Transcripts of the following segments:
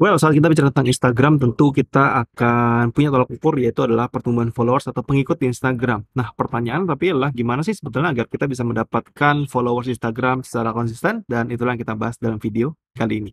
Well, saat kita bicara tentang Instagram, tentu kita akan punya tolak ukur yaitu adalah pertumbuhan followers atau pengikut di Instagram. Nah, pertanyaan tapi adalah gimana sih sebetulnya agar kita bisa mendapatkan followers Instagram secara konsisten dan itulah yang kita bahas dalam video kali ini.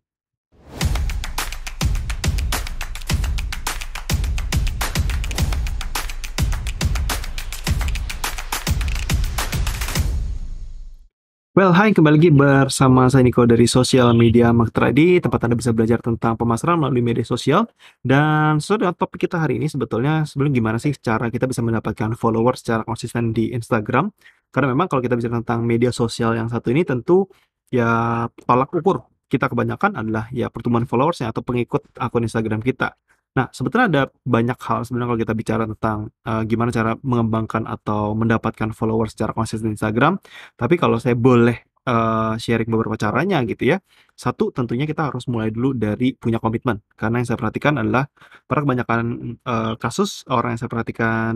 Well, hai kembali lagi bersama saya Niko dari Sosial Media Maktradi, tempat Anda bisa belajar tentang pemasaran melalui media sosial. Dan sudah topik kita hari ini sebetulnya sebelum gimana sih cara kita bisa mendapatkan follower secara konsisten di Instagram. Karena memang kalau kita bicara tentang media sosial yang satu ini tentu ya tolak ukur kita kebanyakan adalah ya pertumbuhan followersnya atau pengikut akun Instagram kita. Nah, sebetulnya ada banyak hal sebenarnya kalau kita bicara tentang uh, gimana cara mengembangkan atau mendapatkan followers secara konsisten di Instagram. Tapi kalau saya boleh uh, sharing beberapa caranya gitu ya. Satu, tentunya kita harus mulai dulu dari punya komitmen. Karena yang saya perhatikan adalah para kebanyakan uh, eh, kasus orang yang saya perhatikan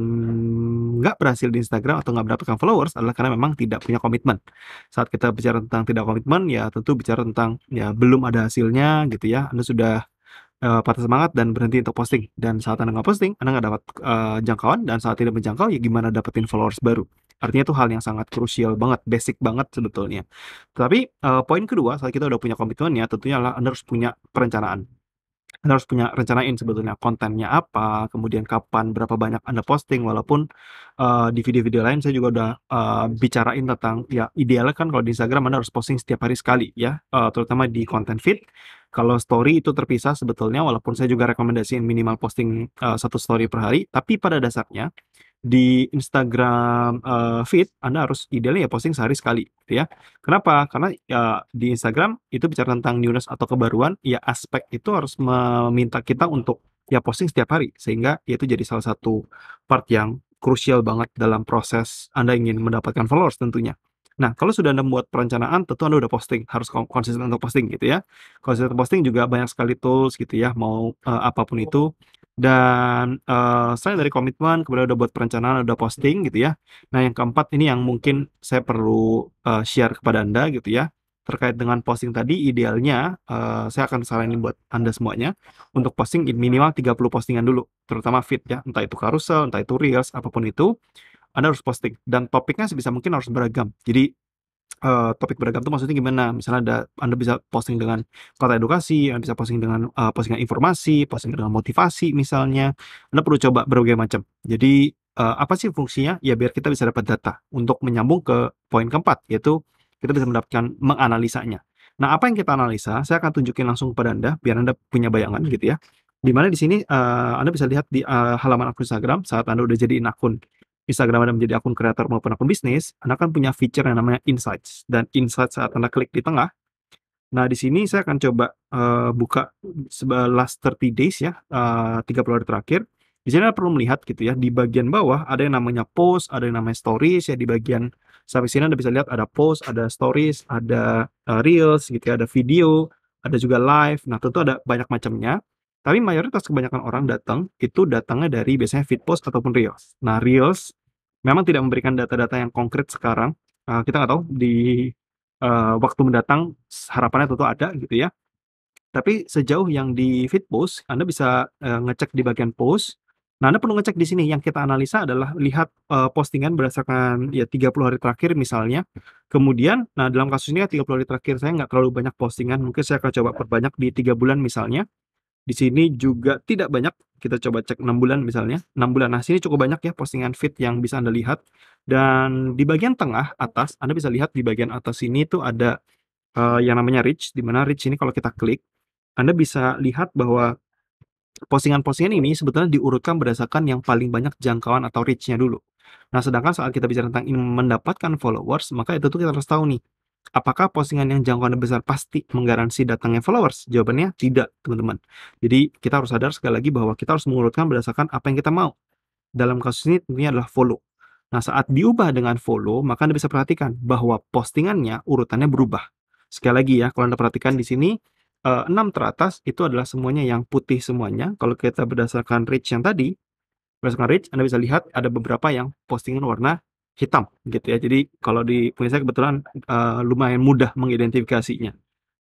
nggak berhasil di Instagram atau nggak mendapatkan followers adalah karena memang tidak punya komitmen. Saat kita bicara tentang tidak komitmen, ya tentu bicara tentang ya belum ada hasilnya gitu ya. Anda sudah uh, patah semangat dan berhenti untuk posting. Dan saat Anda nggak posting, Anda nggak dapat uh, jangkauan, dan saat tidak menjangkau, ya gimana dapetin followers baru. Artinya itu hal yang sangat krusial banget, basic banget sebetulnya. Tapi uh, poin kedua, saat kita udah punya komitmen tentunya lah Anda harus punya perencanaan. Anda harus punya rencanain sebetulnya kontennya apa, kemudian kapan, berapa banyak Anda posting, walaupun uh, di video-video lain saya juga udah uh, bicarain tentang, ya idealnya kan kalau di Instagram Anda harus posting setiap hari sekali ya, uh, terutama di konten feed. Kalau story itu terpisah sebetulnya, walaupun saya juga rekomendasiin minimal posting uh, satu story per hari, tapi pada dasarnya di Instagram uh, feed Anda harus idealnya ya posting sehari sekali gitu ya. Kenapa? Karena uh, di Instagram itu bicara tentang newness atau kebaruan, ya aspek itu harus meminta kita untuk ya posting setiap hari sehingga ya, itu jadi salah satu part yang krusial banget dalam proses Anda ingin mendapatkan followers tentunya. Nah, kalau sudah Anda membuat perencanaan, tentu Anda sudah posting, harus konsisten untuk posting gitu ya. Konsisten posting juga banyak sekali tools gitu ya, mau uh, apapun itu dan uh, selain dari komitmen kemudian udah buat perencanaan udah posting gitu ya nah yang keempat ini yang mungkin saya perlu uh, share kepada anda gitu ya terkait dengan posting tadi idealnya uh, saya akan saranin buat anda semuanya untuk posting minimal 30 postingan dulu terutama feed ya entah itu carousel entah itu reels apapun itu anda harus posting dan topiknya sebisa mungkin harus beragam jadi uh, topik beragam itu maksudnya gimana? Misalnya ada Anda bisa posting dengan kata edukasi, Anda bisa posting dengan, eh, postingan informasi, posting dengan motivasi misalnya. Anda perlu coba berbagai macam. Jadi, uh, apa sih fungsinya? Ya biar kita bisa dapat data untuk menyambung ke poin keempat, yaitu kita bisa mendapatkan menganalisanya. Nah, apa yang kita analisa, saya akan tunjukin langsung kepada Anda biar Anda punya bayangan gitu ya. dimana di sini, uh, Anda bisa lihat di, uh, halaman akun Instagram saat Anda udah jadiin akun. Instagram Anda menjadi akun kreator maupun akun bisnis, Anda akan punya feature yang namanya Insights. Dan Insights saat Anda klik di tengah, nah di sini saya akan coba uh, buka last 30 days ya, eh, uh, 30 hari terakhir. Di sini Anda perlu melihat gitu ya, di bagian bawah ada yang namanya post, ada yang namanya stories ya, di bagian sampai sini Anda bisa lihat ada post, ada stories, ada uh, reels gitu ya, ada video, ada juga live. Nah tentu ada banyak macamnya. Tapi mayoritas kebanyakan orang datang itu datangnya dari biasanya post ataupun Reels. Nah, Reels memang tidak memberikan data-data yang konkret sekarang. Uh, kita nggak tahu di uh, waktu mendatang harapannya tentu ada gitu ya. Tapi sejauh yang di feed post, Anda bisa uh, ngecek di bagian post. Nah, Anda perlu ngecek di sini. Yang kita analisa adalah lihat uh, postingan berdasarkan ya 30 hari terakhir misalnya. Kemudian, nah dalam kasus ini 30 ya hari terakhir saya nggak terlalu banyak postingan. Mungkin saya akan coba perbanyak di tiga bulan misalnya. Di sini juga tidak banyak, kita coba cek 6 bulan misalnya. 6 bulan. Nah, sini cukup banyak ya postingan feed yang bisa Anda lihat. Dan di bagian tengah atas, Anda bisa lihat di bagian atas sini itu ada uh, yang namanya reach, di mana reach ini kalau kita klik, Anda bisa lihat bahwa postingan-postingan ini sebetulnya diurutkan berdasarkan yang paling banyak jangkauan atau reach-nya dulu. Nah, sedangkan saat kita bicara tentang ingin mendapatkan followers, maka itu tuh kita harus tahu nih, Apakah postingan yang jangkauan besar pasti menggaransi datangnya followers? Jawabannya tidak, teman-teman. Jadi kita harus sadar sekali lagi bahwa kita harus mengurutkan berdasarkan apa yang kita mau. Dalam kasus ini tentunya adalah follow. Nah, saat diubah dengan follow, maka Anda bisa perhatikan bahwa postingannya urutannya berubah. Sekali lagi ya, kalau Anda perhatikan di sini, eh, enam 6 teratas itu adalah semuanya yang putih semuanya. Kalau kita berdasarkan reach yang tadi, berdasarkan reach, Anda bisa lihat ada beberapa yang postingan warna hitam gitu ya. Jadi kalau di punya saya kebetulan uh, lumayan mudah mengidentifikasinya.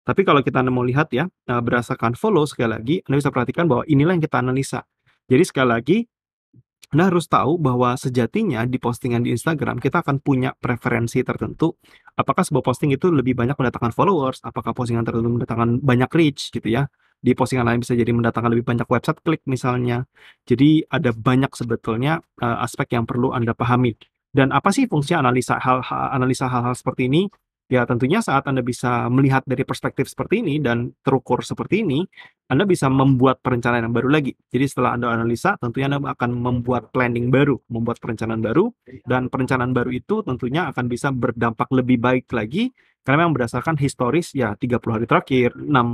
Tapi kalau kita mau lihat ya, uh, berdasarkan follow sekali lagi, Anda bisa perhatikan bahwa inilah yang kita analisa. Jadi sekali lagi, anda harus tahu bahwa sejatinya di postingan di Instagram kita akan punya preferensi tertentu. Apakah sebuah posting itu lebih banyak mendatangkan followers? Apakah postingan tertentu mendatangkan banyak reach gitu ya? Di postingan lain bisa jadi mendatangkan lebih banyak website klik misalnya. Jadi ada banyak sebetulnya uh, aspek yang perlu Anda pahami. Dan apa sih fungsi analisa hal, hal analisa hal-hal seperti ini? Ya tentunya saat Anda bisa melihat dari perspektif seperti ini dan terukur seperti ini, Anda bisa membuat perencanaan yang baru lagi. Jadi setelah Anda analisa, tentunya Anda akan membuat planning baru, membuat perencanaan baru, dan perencanaan baru itu tentunya akan bisa berdampak lebih baik lagi karena memang berdasarkan historis ya 30 hari terakhir, 6 uh,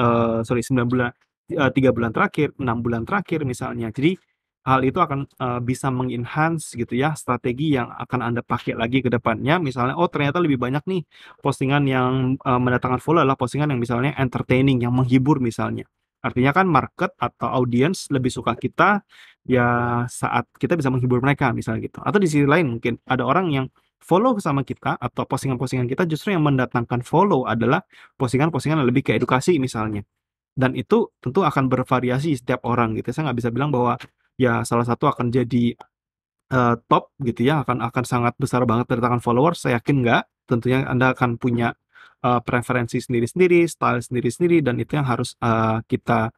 eh, sorry 9 bulan eh, tiga bulan terakhir, enam bulan terakhir misalnya. Jadi hal itu akan uh, bisa mengenhance gitu ya strategi yang akan Anda pakai lagi ke depannya. Misalnya oh ternyata lebih banyak nih postingan yang uh, mendatangkan follow adalah postingan yang misalnya entertaining, yang menghibur misalnya. Artinya kan market atau audience lebih suka kita ya saat kita bisa menghibur mereka misalnya gitu. Atau di sisi lain mungkin ada orang yang follow sama kita atau postingan-postingan kita justru yang mendatangkan follow adalah postingan-postingan yang lebih ke edukasi misalnya. Dan itu tentu akan bervariasi setiap orang gitu. Saya nggak bisa bilang bahwa ya salah satu akan jadi uh, top gitu ya akan akan sangat besar banget tertakan followers saya yakin nggak tentunya anda akan punya uh, preferensi sendiri-sendiri style sendiri-sendiri dan itu yang harus uh, kita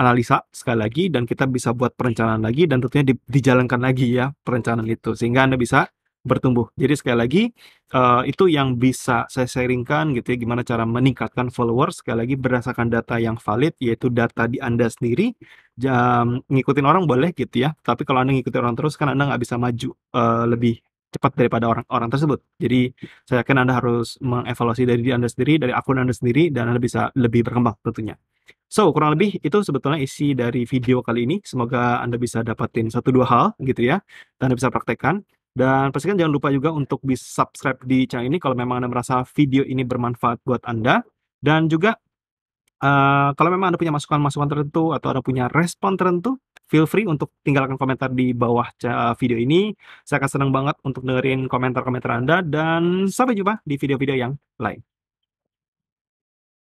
analisa sekali lagi dan kita bisa buat perencanaan lagi dan tentunya di, dijalankan lagi ya perencanaan itu sehingga anda bisa bertumbuh. Jadi sekali lagi uh, itu yang bisa saya sharingkan gitu ya gimana cara meningkatkan followers sekali lagi berdasarkan data yang valid yaitu data di Anda sendiri. Jam ngikutin orang boleh gitu ya, tapi kalau Anda ngikutin orang terus kan Anda nggak bisa maju uh, lebih cepat daripada orang-orang tersebut. Jadi saya yakin Anda harus mengevaluasi dari diri Anda sendiri, dari akun Anda sendiri dan Anda bisa lebih berkembang tentunya. So, kurang lebih itu sebetulnya isi dari video kali ini. Semoga Anda bisa dapatin satu dua hal gitu ya, dan Anda bisa praktekkan. Dan pastikan jangan lupa juga untuk bisa subscribe di channel ini kalau memang Anda merasa video ini bermanfaat buat Anda. Dan juga uh, kalau memang Anda punya masukan-masukan tertentu atau Anda punya respon tertentu, feel free untuk tinggalkan komentar di bawah eh, video ini. Saya akan senang banget untuk dengerin komentar-komentar Anda dan sampai jumpa di video-video yang lain.